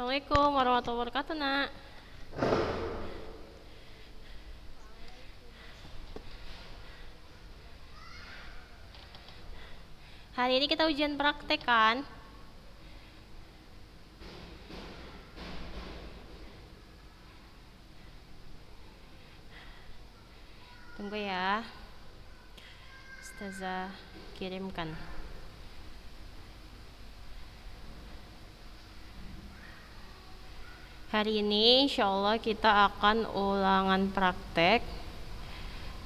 Assalamualaikum warahmatullahi wabarakatuh nak Hari ini kita ujian praktek kan Tunggu ya Ustazah kirimkan Hari ini insya Allah kita akan ulangan praktek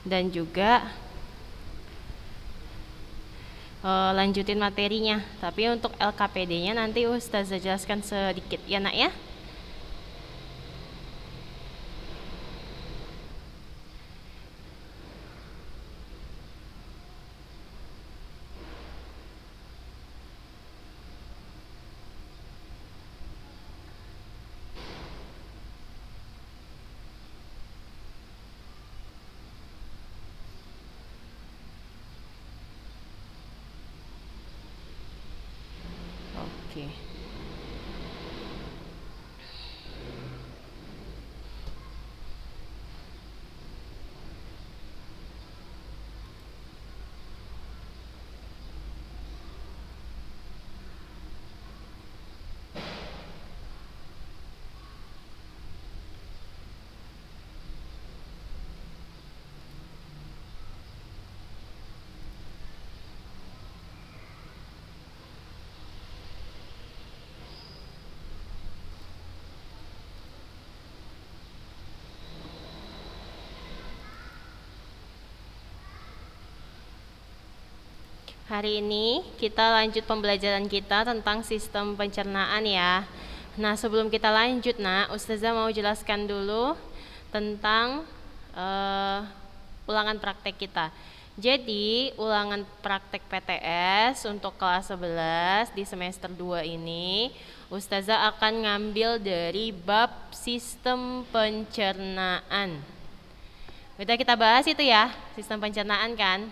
dan juga e, lanjutin materinya. Tapi untuk LKPD-nya nanti Ustazah jelaskan sedikit ya nak ya. Hari ini kita lanjut pembelajaran kita tentang sistem pencernaan ya. Nah, sebelum kita lanjut, nah, Ustazah mau jelaskan dulu tentang uh, ulangan praktek kita. Jadi, ulangan praktek PTS untuk kelas 11 di semester 2 ini, Ustazah akan ngambil dari bab sistem pencernaan. Kita kita bahas itu ya, sistem pencernaan kan?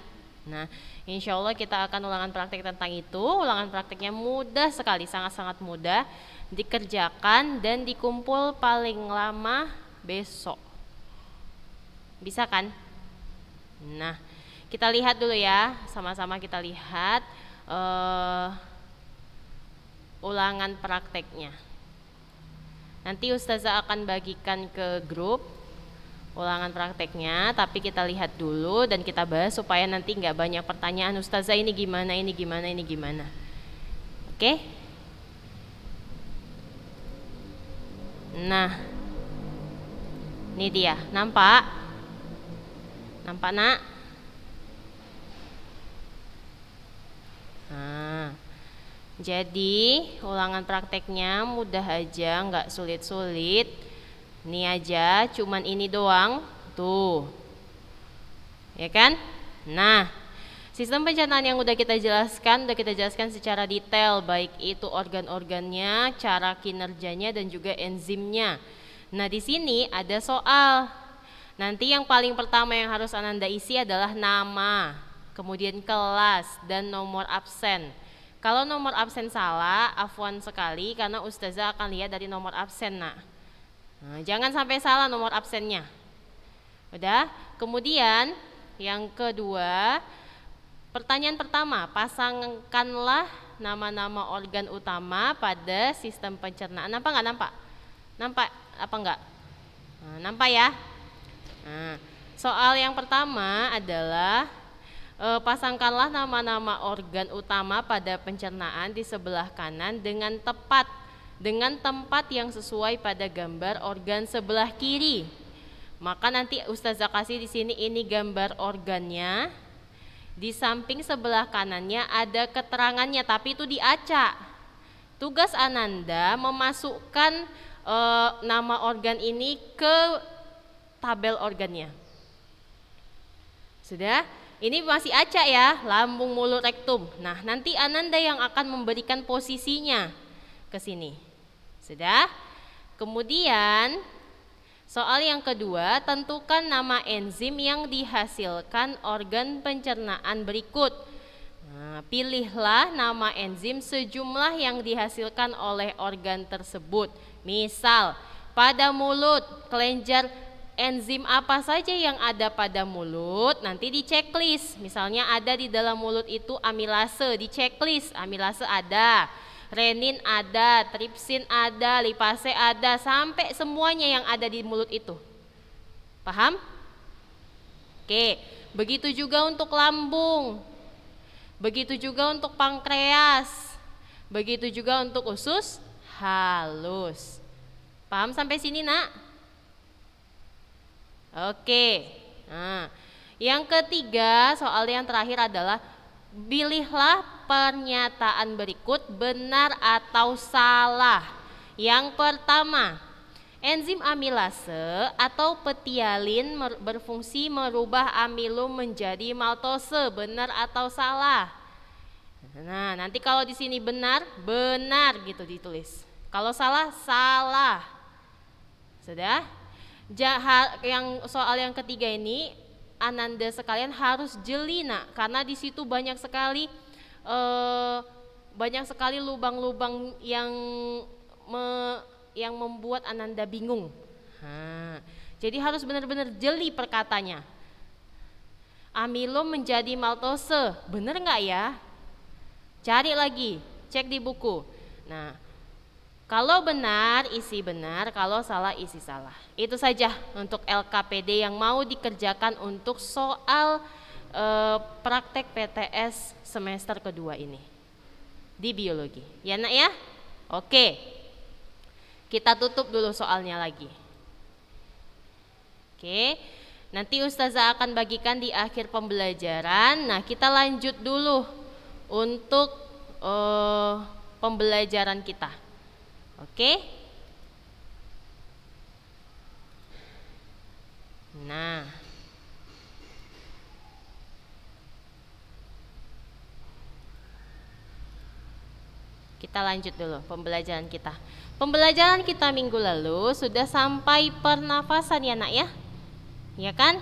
Nah, insya Allah kita akan ulangan praktek tentang itu. Ulangan prakteknya mudah sekali, sangat-sangat mudah. Dikerjakan dan dikumpul paling lama besok. Bisa kan? Nah, kita lihat dulu ya, sama-sama kita lihat uh, ulangan prakteknya. Nanti Ustazah akan bagikan ke grup ulangan prakteknya, tapi kita lihat dulu dan kita bahas supaya nanti nggak banyak pertanyaan ustazah ini gimana, ini gimana, ini gimana. Oke? Okay? Nah, ini dia, nampak? Nampak nak? Nah, jadi ulangan prakteknya mudah aja, nggak sulit-sulit ini aja, cuman ini doang. Tuh. Ya kan? Nah, sistem pencernaan yang udah kita jelaskan, udah kita jelaskan secara detail baik itu organ-organnya, cara kinerjanya dan juga enzimnya. Nah, di sini ada soal. Nanti yang paling pertama yang harus anda isi adalah nama, kemudian kelas dan nomor absen. Kalau nomor absen salah, afwan sekali karena ustazah akan lihat dari nomor absen, Nak. Nah, jangan sampai salah nomor absennya. Udah? Kemudian yang kedua, pertanyaan pertama, pasangkanlah nama-nama organ utama pada sistem pencernaan. Nampak nggak nampak? Nampak apa nggak? Nah, nampak ya? Nah, soal yang pertama adalah eh, pasangkanlah nama-nama organ utama pada pencernaan di sebelah kanan dengan tepat dengan tempat yang sesuai pada gambar organ sebelah kiri. Maka nanti Ustazah kasih di sini ini gambar organnya. Di samping sebelah kanannya ada keterangannya tapi itu diacak. Tugas Ananda memasukkan e, nama organ ini ke tabel organnya. Sudah? Ini masih acak ya, lambung, mulut, rektum. Nah, nanti Ananda yang akan memberikan posisinya ke sini. Sudah? Kemudian soal yang kedua, tentukan nama enzim yang dihasilkan organ pencernaan berikut. Nah, pilihlah nama enzim sejumlah yang dihasilkan oleh organ tersebut. Misal, pada mulut, kelenjar enzim apa saja yang ada pada mulut nanti di checklist misalnya ada di dalam mulut itu amilase di checklist amilase ada renin ada, tripsin ada, lipase ada, sampai semuanya yang ada di mulut itu. Paham? Oke, begitu juga untuk lambung. Begitu juga untuk pankreas. Begitu juga untuk usus halus. Paham sampai sini, Nak? Oke. Nah, yang ketiga, soal yang terakhir adalah Pilihlah pernyataan berikut benar atau salah. Yang pertama, enzim amilase atau petialin berfungsi merubah amilum menjadi maltose, benar atau salah? Nah, nanti kalau di sini benar, benar gitu ditulis. Kalau salah, salah. Sudah? Jahat yang soal yang ketiga ini Ananda sekalian harus jeli nak karena di situ banyak sekali eh, banyak sekali lubang-lubang yang me, yang membuat Ananda bingung. Ha, jadi harus benar-benar jeli perkatanya. Amilo menjadi maltose, benar nggak ya? Cari lagi, cek di buku. Nah, kalau benar isi benar, kalau salah isi salah. Itu saja untuk LKPD yang mau dikerjakan untuk soal e, praktek PTS semester kedua ini di biologi. Ya nak ya? Oke. Kita tutup dulu soalnya lagi. Oke. Nanti Ustazah akan bagikan di akhir pembelajaran. Nah, kita lanjut dulu untuk e, pembelajaran kita. Oke. Nah. Kita lanjut dulu pembelajaran kita. Pembelajaran kita minggu lalu sudah sampai pernafasan ya, Nak ya? Ya kan?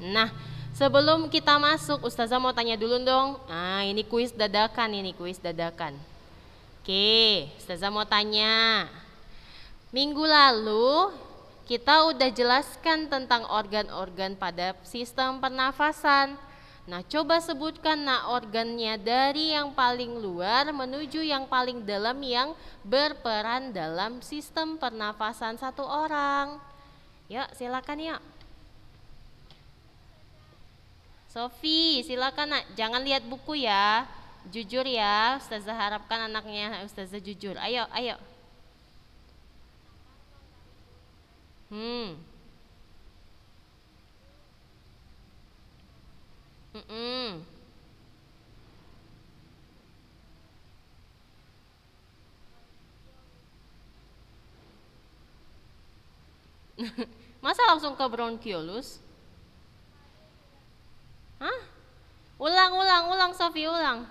Nah, sebelum kita masuk, Ustazah mau tanya dulu dong. Ah, ini kuis dadakan ini kuis dadakan. Oke, Ustazah mau tanya. Minggu lalu kita udah jelaskan tentang organ-organ pada sistem pernafasan. Nah, coba sebutkan nah organnya dari yang paling luar menuju yang paling dalam yang berperan dalam sistem pernafasan satu orang. Yuk, silakan yuk. Sofi, silakan nak. Jangan lihat buku ya jujur ya Ustazah harapkan anaknya Ustazah jujur ayo ayo hmm mm -mm. Masa langsung ke bronkiolus? Hah? Ulang, ulang, ulang, Sofi, ulang.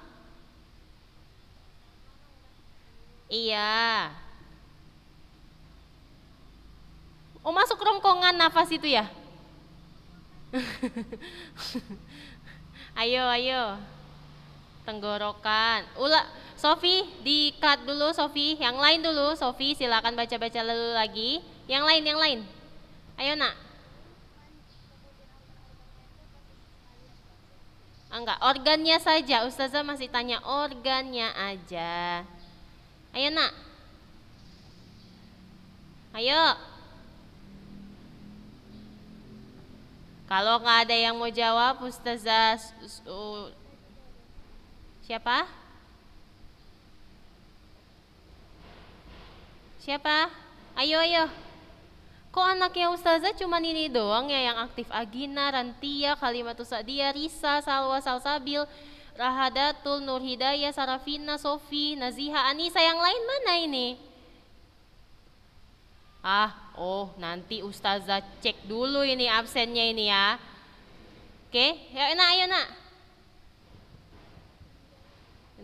Iya. Oh masuk rongkongan nafas itu ya? ayo, ayo. Tenggorokan. Ula, Sofi, di cut dulu Sofi. Yang lain dulu Sofi, silakan baca-baca dulu lagi. Yang lain, yang lain. Ayo nak. Ah, enggak, organnya saja. Ustazah masih tanya organnya aja. Ayo nak. Ayo. Kalau nggak ada yang mau jawab, Ustazah siapa? Siapa? Ayo, ayo. Kok anaknya Ustazah cuma ini doang ya yang aktif Agina, Rantia, Kalimatus Risa, Salwa, Salsabil, Rahadatul Nur Hidayah, Sarafina, Sofi, Naziha, Anisa, yang lain mana ini? Ah, oh nanti Ustazah cek dulu ini absennya ini ya. Oke, ya enak, ayo nak.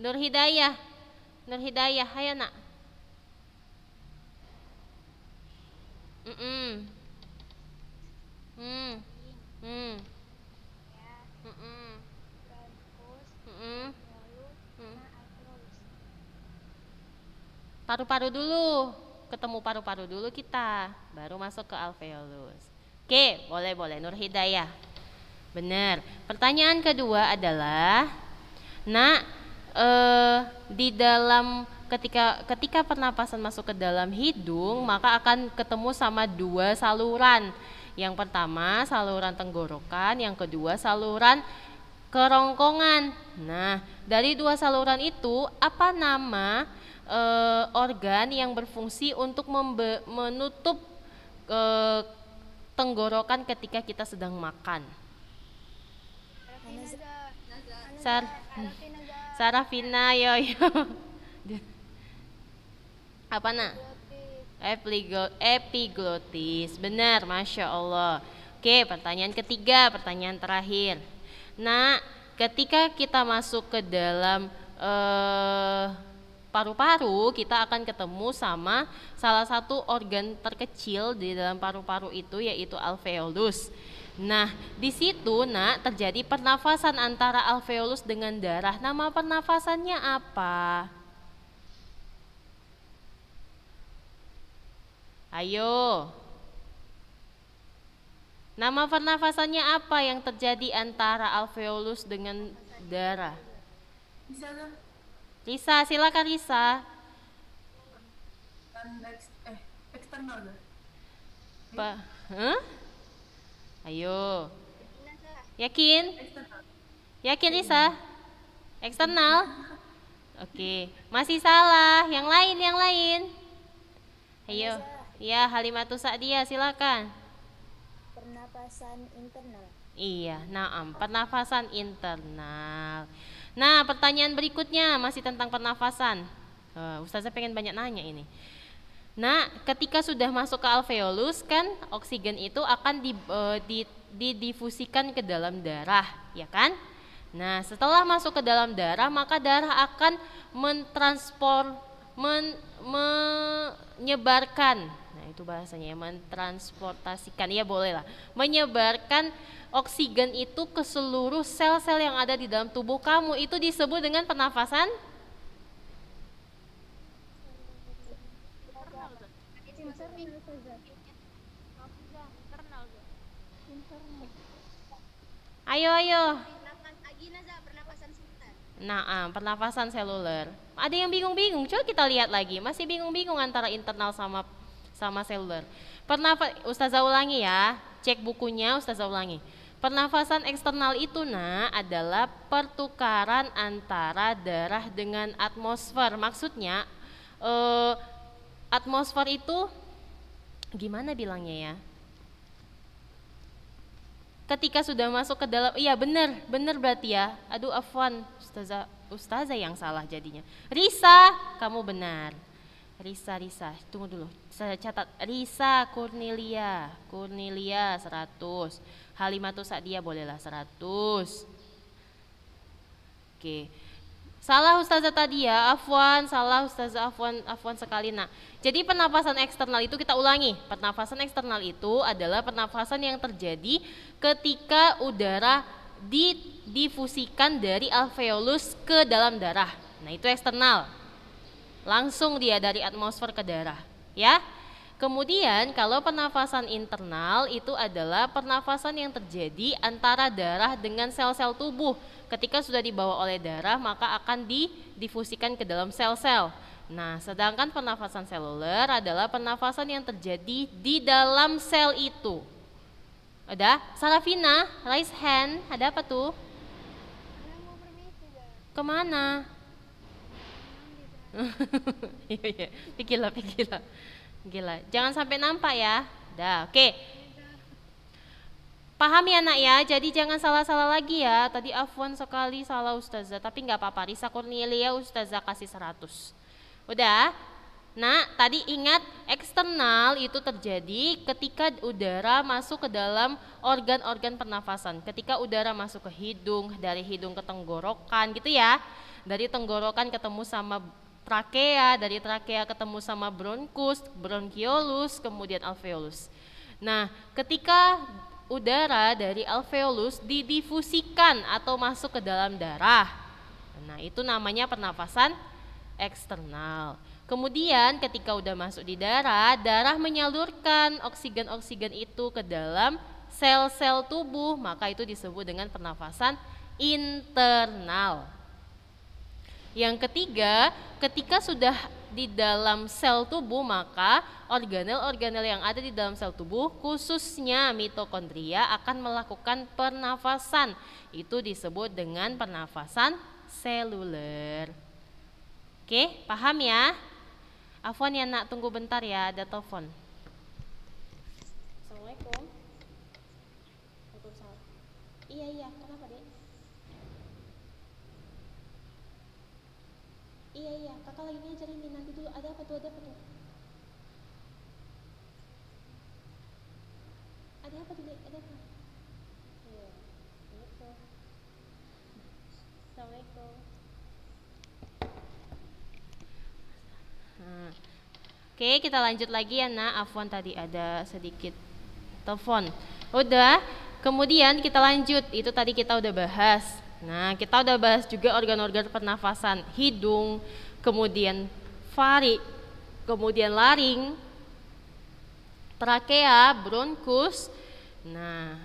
Nur Hidayah, Nur Hidayah, ayo nak. Mm -mm. Mm. Mm. Hmm. Hmm. Paru-paru dulu, ketemu paru-paru dulu kita, baru masuk ke alveolus. Oke, boleh boleh Nur Hidayah. Benar. Pertanyaan kedua adalah, nak eh, di dalam ketika ketika pernapasan masuk ke dalam hidung maka akan ketemu sama dua saluran. Yang pertama saluran tenggorokan, yang kedua saluran kerongkongan. Nah, dari dua saluran itu apa nama e, organ yang berfungsi untuk membe, menutup e, tenggorokan ketika kita sedang makan? Sar Sarafina yoyo. apa nak? Epiglotis. Benar, Masya Allah. Oke, pertanyaan ketiga, pertanyaan terakhir. Nah, ketika kita masuk ke dalam eh, paru-paru, kita akan ketemu sama salah satu organ terkecil di dalam paru-paru itu yaitu alveolus. Nah, di situ nak terjadi pernafasan antara alveolus dengan darah. Nama pernafasannya apa? Ayo. Nama pernafasannya apa yang terjadi antara alveolus dengan darah? Risa, silakan Risa. Kan eh, eksternal Pak, huh? Ayo. Yakin? Yakin Risa? Eksternal? Oke, okay. masih salah. Yang lain, yang lain. Ayo. Ya, Halimatu Sa'dia, silakan pernafasan internal. Iya, naam, pernafasan internal. Nah, pertanyaan berikutnya masih tentang pernafasan. Uh, eh, Ustazah pengen banyak nanya ini. Nah, ketika sudah masuk ke alveolus kan oksigen itu akan di, uh, di, didifusikan ke dalam darah, ya kan? Nah, setelah masuk ke dalam darah, maka darah akan mentranspor men, menyebarkan itu bahasanya ya, mentransportasikan ya boleh lah menyebarkan oksigen itu ke seluruh sel-sel yang ada di dalam tubuh kamu itu disebut dengan pernafasan Ayo ayo. Nah, pernafasan seluler. Ada yang bingung-bingung, coba kita lihat lagi. Masih bingung-bingung antara internal sama sama seluler. Pernafas Ustazah ulangi ya, cek bukunya Ustazah ulangi. Pernafasan eksternal itu nah adalah pertukaran antara darah dengan atmosfer. Maksudnya eh, atmosfer itu gimana bilangnya ya? Ketika sudah masuk ke dalam, iya benar, benar berarti ya. Aduh Afwan, Ustazah, Ustazah yang salah jadinya. Risa, kamu benar. Risa, Risa, tunggu dulu. Saya catat Risa Kurnilia, Kurnilia 100. Halimatus Sadia bolehlah 100. Oke. Salah Ustazah tadi ya, Afwan, salah Ustazah Afwan, Afwan sekali. nak jadi penafasan eksternal itu kita ulangi. penafasan eksternal itu adalah penafasan yang terjadi ketika udara didifusikan dari alveolus ke dalam darah. Nah, itu eksternal. Langsung dia dari atmosfer ke darah, ya. Kemudian kalau pernafasan internal itu adalah pernafasan yang terjadi antara darah dengan sel-sel tubuh. Ketika sudah dibawa oleh darah maka akan didifusikan ke dalam sel-sel. Nah, sedangkan pernafasan seluler adalah pernafasan yang terjadi di dalam sel itu. Ada? Sarafina, raise hand. Ada apa tuh? Kemana? Iya, iya. Pikirlah, pikirlah. Gila. Jangan sampai nampak ya. Dah, oke. Okay. Pahami anak ya, jadi jangan salah-salah lagi ya. Tadi afwan sekali salah ustazah, tapi nggak apa-apa. Risa Cornelia ya, ustazah kasih seratus. Udah? Nah, tadi ingat eksternal itu terjadi ketika udara masuk ke dalam organ-organ pernafasan. Ketika udara masuk ke hidung, dari hidung ke tenggorokan gitu ya. Dari tenggorokan ketemu sama trakea, dari trakea ketemu sama bronkus, bronchiolus, kemudian alveolus. Nah, ketika udara dari alveolus didifusikan atau masuk ke dalam darah, nah itu namanya pernafasan eksternal. Kemudian ketika udah masuk di darah, darah menyalurkan oksigen-oksigen itu ke dalam sel-sel tubuh, maka itu disebut dengan pernafasan internal. Yang ketiga, ketika sudah di dalam sel tubuh maka organel-organel yang ada di dalam sel tubuh khususnya mitokondria akan melakukan pernafasan. Itu disebut dengan pernafasan seluler. Oke, paham ya? Afwan ya nak, tunggu bentar ya, ada telepon. Assalamualaikum. Iya, iya, kenapa dek? iya iya kakak lagi ngajarin nih nanti dulu ada apa tuh ada apa tuh ada apa tuh dek ada apa iya gitu assalamualaikum hmm. Oke, kita lanjut lagi ya, Nak. Afwan tadi ada sedikit telepon. Udah, kemudian kita lanjut. Itu tadi kita udah bahas Nah, kita udah bahas juga organ-organ pernafasan, hidung, kemudian fari, kemudian laring, trakea, bronkus. Nah,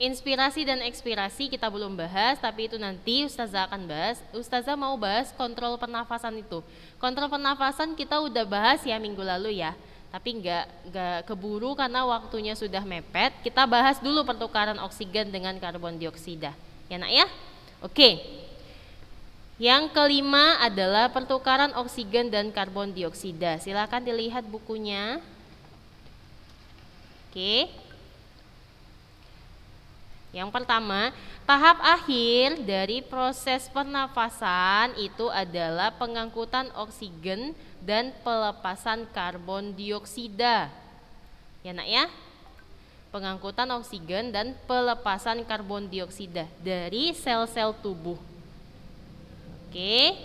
inspirasi dan ekspirasi kita belum bahas, tapi itu nanti ustazah akan bahas. Ustazah mau bahas kontrol pernafasan itu. Kontrol pernafasan kita udah bahas ya minggu lalu ya tapi nggak nggak keburu karena waktunya sudah mepet. Kita bahas dulu pertukaran oksigen dengan karbon dioksida. Ya nak ya? Oke. Yang kelima adalah pertukaran oksigen dan karbon dioksida. Silakan dilihat bukunya. Oke. Yang pertama, tahap akhir dari proses pernafasan itu adalah pengangkutan oksigen dan pelepasan karbon dioksida. Ya, Nak ya? pengangkutan oksigen dan pelepasan karbon dioksida dari sel-sel tubuh. Oke.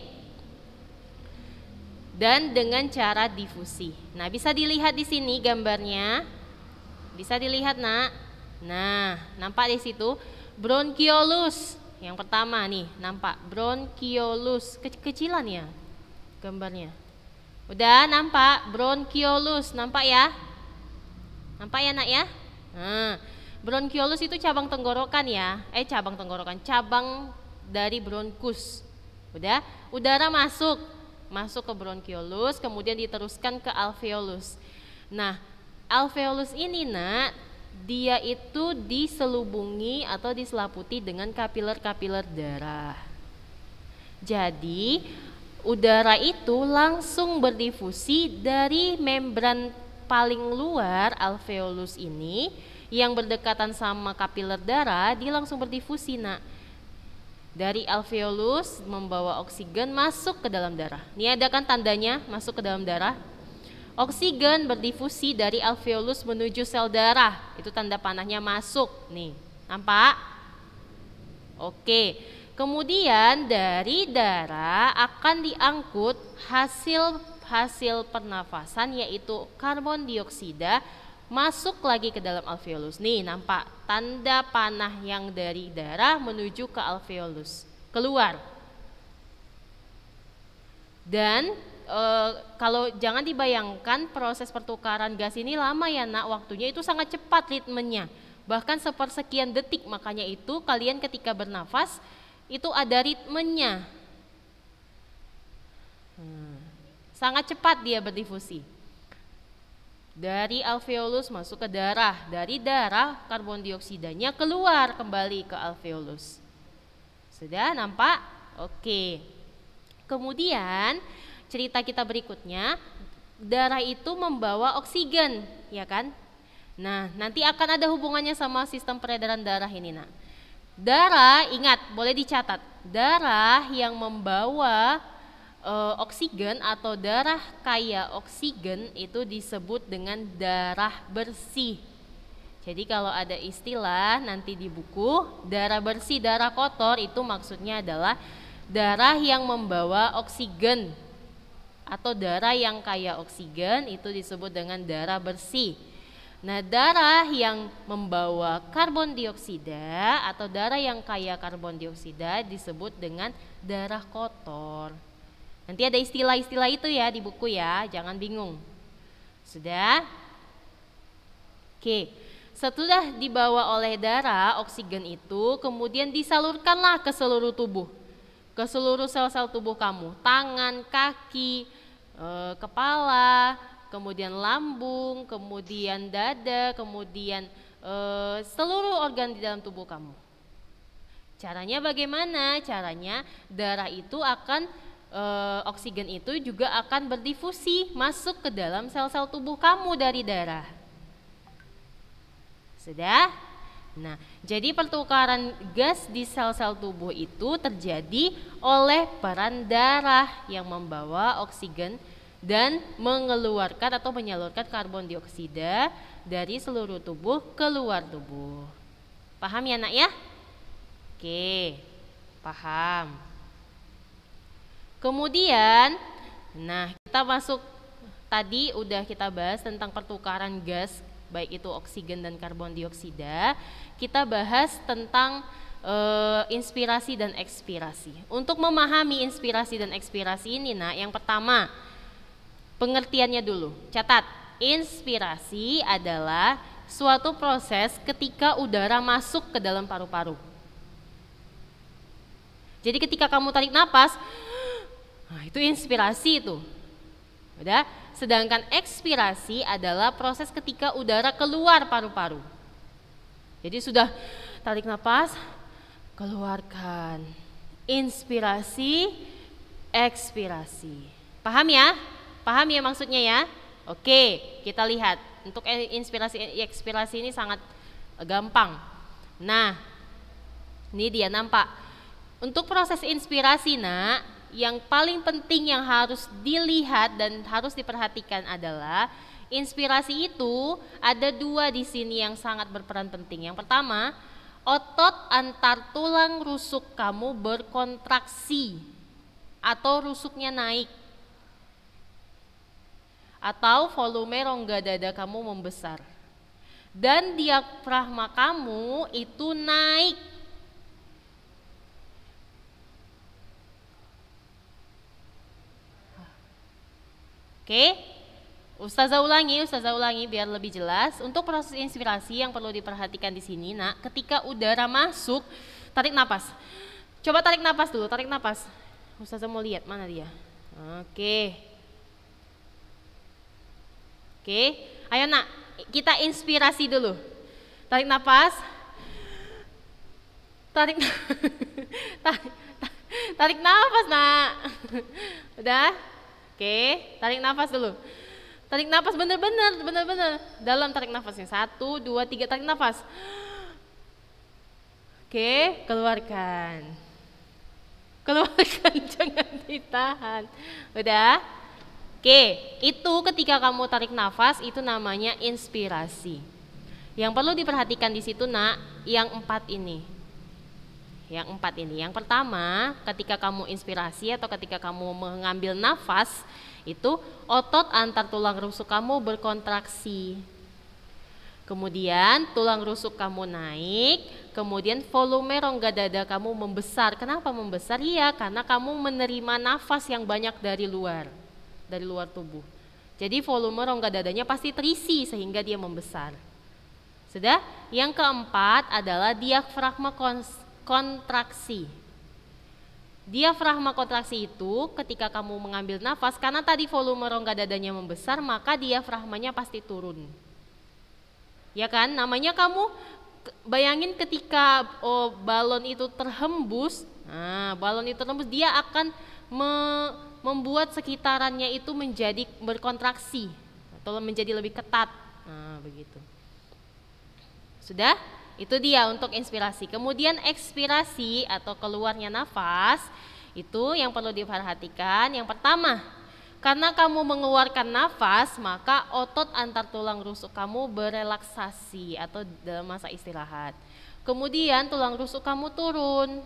Dan dengan cara difusi. Nah, bisa dilihat di sini gambarnya. Bisa dilihat, Nak. Nah, nampak di situ bronchiolus Yang pertama nih, nampak bronchiolus kecil kecilan ya gambarnya. Udah nampak bronchiolus, nampak ya? Nampak ya, Nak ya? Nah, hmm. bronkiolus itu cabang tenggorokan ya. Eh cabang tenggorokan, cabang dari bronkus. Udah, udara masuk, masuk ke bronkiolus, kemudian diteruskan ke alveolus. Nah, alveolus ini nak dia itu diselubungi atau diselaputi dengan kapiler-kapiler darah. Jadi, udara itu langsung berdifusi dari membran paling luar alveolus ini yang berdekatan sama kapiler darah dia langsung berdifusi nak dari alveolus membawa oksigen masuk ke dalam darah ini ada kan tandanya masuk ke dalam darah oksigen berdifusi dari alveolus menuju sel darah itu tanda panahnya masuk nih nampak oke kemudian dari darah akan diangkut hasil hasil pernafasan yaitu karbon dioksida masuk lagi ke dalam alveolus. Nih nampak tanda panah yang dari darah menuju ke alveolus. Keluar. Dan e, kalau jangan dibayangkan proses pertukaran gas ini lama ya nak waktunya itu sangat cepat ritmenya bahkan sepersekian detik makanya itu kalian ketika bernafas itu ada ritmenya Sangat cepat dia berdifusi. Dari alveolus masuk ke darah, dari darah karbon dioksidanya keluar kembali ke alveolus. Sudah nampak? Oke. Kemudian cerita kita berikutnya, darah itu membawa oksigen, ya kan? Nah, nanti akan ada hubungannya sama sistem peredaran darah ini, nak. Darah, ingat, boleh dicatat. Darah yang membawa e, oksigen atau darah kaya oksigen itu disebut dengan darah bersih. Jadi kalau ada istilah nanti di buku darah bersih, darah kotor itu maksudnya adalah darah yang membawa oksigen atau darah yang kaya oksigen itu disebut dengan darah bersih. Nah, darah yang membawa karbon dioksida atau darah yang kaya karbon dioksida disebut dengan darah kotor. Nanti ada istilah-istilah itu ya di buku ya, jangan bingung. Sudah? Oke. Setelah dibawa oleh darah oksigen itu kemudian disalurkanlah ke seluruh tubuh. Ke seluruh sel-sel tubuh kamu, tangan, kaki, eh, kepala, kemudian lambung, kemudian dada, kemudian eh, seluruh organ di dalam tubuh kamu. Caranya bagaimana? Caranya darah itu akan uh, oksigen itu juga akan berdifusi masuk ke dalam sel-sel tubuh kamu dari darah. Sudah? Nah, jadi pertukaran gas di sel-sel tubuh itu terjadi oleh peran darah yang membawa oksigen dan mengeluarkan atau menyalurkan karbon dioksida dari seluruh tubuh ke luar tubuh. Paham ya, Nak ya? Oke. Paham. Kemudian, nah kita masuk tadi udah kita bahas tentang pertukaran gas baik itu oksigen dan karbon dioksida. Kita bahas tentang e, inspirasi dan ekspirasi. Untuk memahami inspirasi dan ekspirasi ini, nah yang pertama pengertiannya dulu. Catat, inspirasi adalah suatu proses ketika udara masuk ke dalam paru-paru. Jadi ketika kamu tarik nafas, Nah, itu inspirasi itu. Udah? Sedangkan ekspirasi adalah proses ketika udara keluar paru-paru. Jadi sudah tarik nafas, keluarkan. Inspirasi, ekspirasi. Paham ya? Paham ya maksudnya ya? Oke, kita lihat. Untuk e- inspirasi ekspirasi ini sangat e, gampang. Nah, ini dia nampak. Untuk proses inspirasi, Nak, yang paling penting yang harus dilihat dan harus diperhatikan adalah inspirasi itu ada dua di sini yang sangat berperan penting. Yang pertama, otot antar tulang rusuk kamu berkontraksi atau rusuknya naik atau volume rongga dada kamu membesar dan diafragma kamu itu naik Oke? Ustazah ulangi, Ustazah ulangi biar lebih jelas. Untuk proses inspirasi yang perlu diperhatikan di sini, nak, ketika udara masuk, tarik nafas. Coba tarik nafas dulu, tarik nafas. Ustazah mau lihat mana dia. Oke. Oke, ayo nak, kita inspirasi dulu. Tarik nafas, Tarik, tarik, tarik, nafas, nak. Udah? Oke, tarik nafas dulu. Tarik nafas bener-bener, bener-bener. Dalam tarik nafasnya. Satu, dua, tiga, tarik nafas. Oke, keluarkan. Keluarkan, jangan ditahan. Udah? Oke, itu ketika kamu tarik nafas itu namanya inspirasi. Yang perlu diperhatikan di situ nak, yang empat ini yang empat ini. Yang pertama, ketika kamu inspirasi atau ketika kamu mengambil nafas, itu otot antar tulang rusuk kamu berkontraksi. Kemudian tulang rusuk kamu naik, kemudian volume rongga dada kamu membesar. Kenapa membesar? Iya, karena kamu menerima nafas yang banyak dari luar, dari luar tubuh. Jadi volume rongga dadanya pasti terisi sehingga dia membesar. Sudah? Yang keempat adalah diafragma kontraksi. Diafragma kontraksi itu ketika kamu mengambil nafas karena tadi volume rongga dadanya membesar maka diafragmanya pasti turun. Ya kan? Namanya kamu bayangin ketika oh, balon itu terhembus, nah balon itu terhembus dia akan me membuat sekitarannya itu menjadi berkontraksi atau menjadi lebih ketat. Nah, begitu. Sudah? Itu dia untuk inspirasi. Kemudian ekspirasi atau keluarnya nafas itu yang perlu diperhatikan. Yang pertama, karena kamu mengeluarkan nafas, maka otot antar tulang rusuk kamu berelaksasi atau dalam masa istirahat. Kemudian tulang rusuk kamu turun.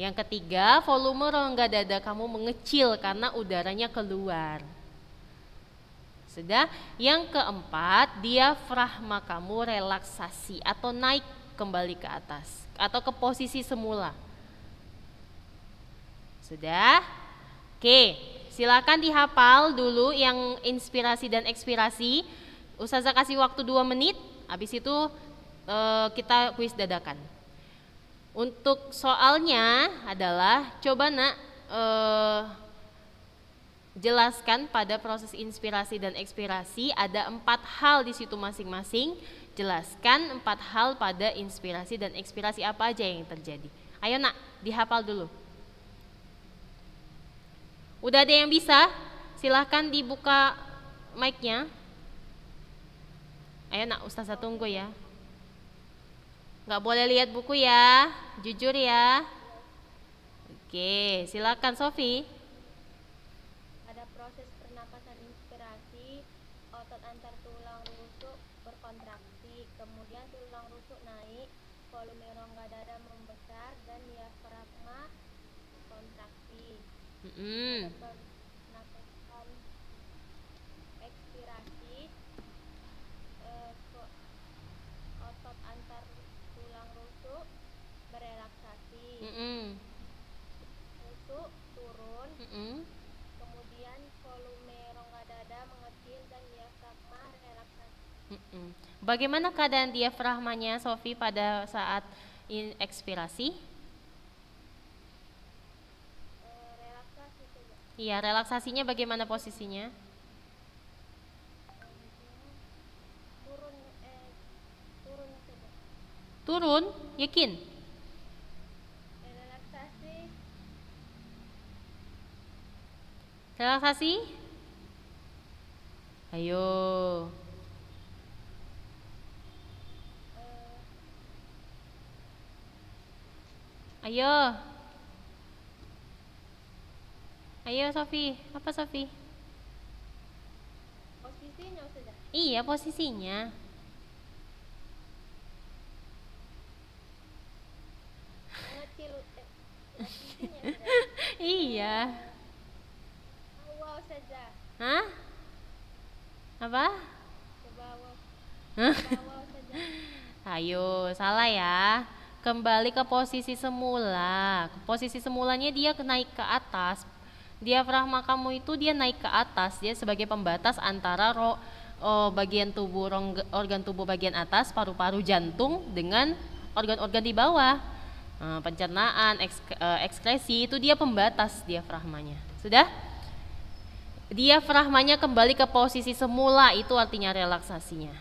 Yang ketiga, volume rongga dada kamu mengecil karena udaranya keluar. Sudah. Yang keempat, diafragma kamu relaksasi atau naik kembali ke atas atau ke posisi semula. Sudah? Oke, silakan dihafal dulu yang inspirasi dan ekspirasi. usaha kasih waktu dua menit, habis itu e, kita kuis dadakan. Untuk soalnya adalah coba nak e, Jelaskan pada proses inspirasi dan ekspirasi ada empat hal di situ masing-masing. Jelaskan empat hal pada inspirasi dan ekspirasi apa aja yang terjadi. Ayo nak, dihafal dulu. Udah ada yang bisa? Silahkan dibuka mic-nya. Ayo nak, Ustazah tunggu ya. Nggak boleh lihat buku ya, jujur ya. Oke, silakan Sofi. hmm. penapasan ekspirasi eh, otot antar tulang rusuk berelaksasi mm rusuk turun mm kemudian volume rongga dada mengecil dan diafragma relaksasi mm bagaimana keadaan diafragmanya Sofi pada saat in ekspirasi? Iya, relaksasinya bagaimana posisinya? Turun, eh, yakin? Eh, relaksasi. Relaksasi? Ayo. Eh. Ayo. Ayo Sofi, apa Sofi? Posisinya sudah. Iya, posisinya. Eh, iya. Awal saja. Hah? Apa? Hah? Ayo, salah ya. Kembali ke posisi semula. Posisi semulanya dia naik ke atas, diafragma kamu itu dia naik ke atas dia sebagai pembatas antara ro, oh, bagian tubuh rongga, organ tubuh bagian atas paru-paru jantung dengan organ-organ di bawah nah, pencernaan e, ekskresi itu dia pembatas diafragmanya sudah diafragmanya kembali ke posisi semula itu artinya relaksasinya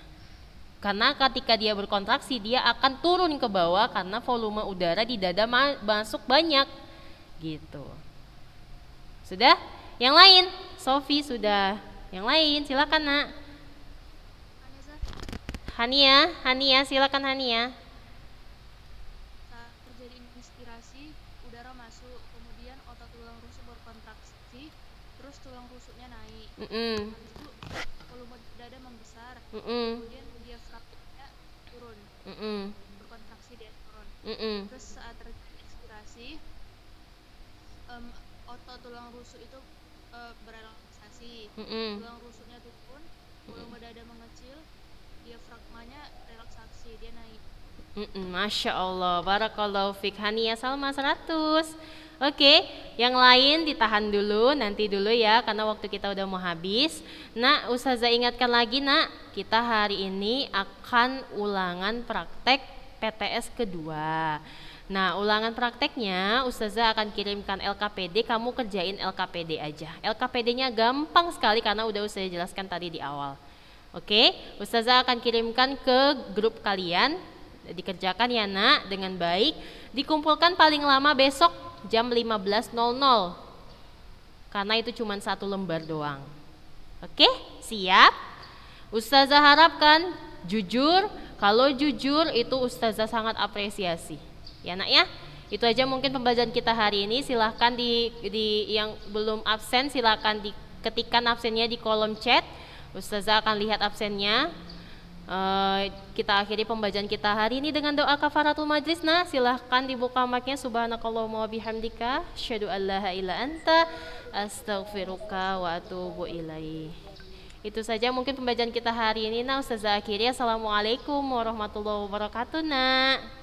karena ketika dia berkontraksi dia akan turun ke bawah karena volume udara di dada masuk banyak gitu sudah? Yang lain? Sofi sudah. Yang lain silakan, Nak. Hania, Hania silakan Hania. Terjadi inspirasi, udara masuk, kemudian otot tulang rusuk berkontraksi, terus tulang rusuknya naik. Mm -mm. volume dada membesar. Mm -mm. Kemudian diafragmanya turun. Mm -mm. Berkontraksi dia turun. Mm -mm. Terus saat terjadi inspirasi um, otot tulang rusuk itu uh, eh, berelaksasi mm -hmm. tulang rusuknya turun -hmm. dada mengecil diafragmanya relaksasi dia naik mm -hmm. Masya Allah, Barakallahu Fik Hania ya, Salma seratus. Oke, yang lain ditahan dulu, nanti dulu ya, karena waktu kita udah mau habis. Nah, Ustazah ingatkan lagi, nak, kita hari ini akan ulangan praktek PTS kedua. Nah, ulangan prakteknya Ustazah akan kirimkan LKPD, kamu kerjain LKPD aja. LKPD-nya gampang sekali karena udah Ustazah jelaskan tadi di awal. Oke, Ustazah akan kirimkan ke grup kalian, dikerjakan ya nak dengan baik. Dikumpulkan paling lama besok jam 15.00. Karena itu cuma satu lembar doang. Oke, siap? Ustazah harapkan jujur, kalau jujur itu Ustazah sangat apresiasi. Ya nak ya. Itu aja mungkin pembelajaran kita hari ini. Silahkan di, di yang belum absen silahkan diketikkan absennya di kolom chat. Ustazah akan lihat absennya. Uh, kita akhiri pembacaan kita hari ini dengan doa kafaratul majlis. Nah, silahkan dibuka maknya subhanakallahumma wa bihamdika syadu allaha ila anta astaghfiruka wa atubu ilaih. Itu saja mungkin pembacaan kita hari ini. Nah, Ustazah akhiri. Assalamualaikum warahmatullahi wabarakatuh, Nah.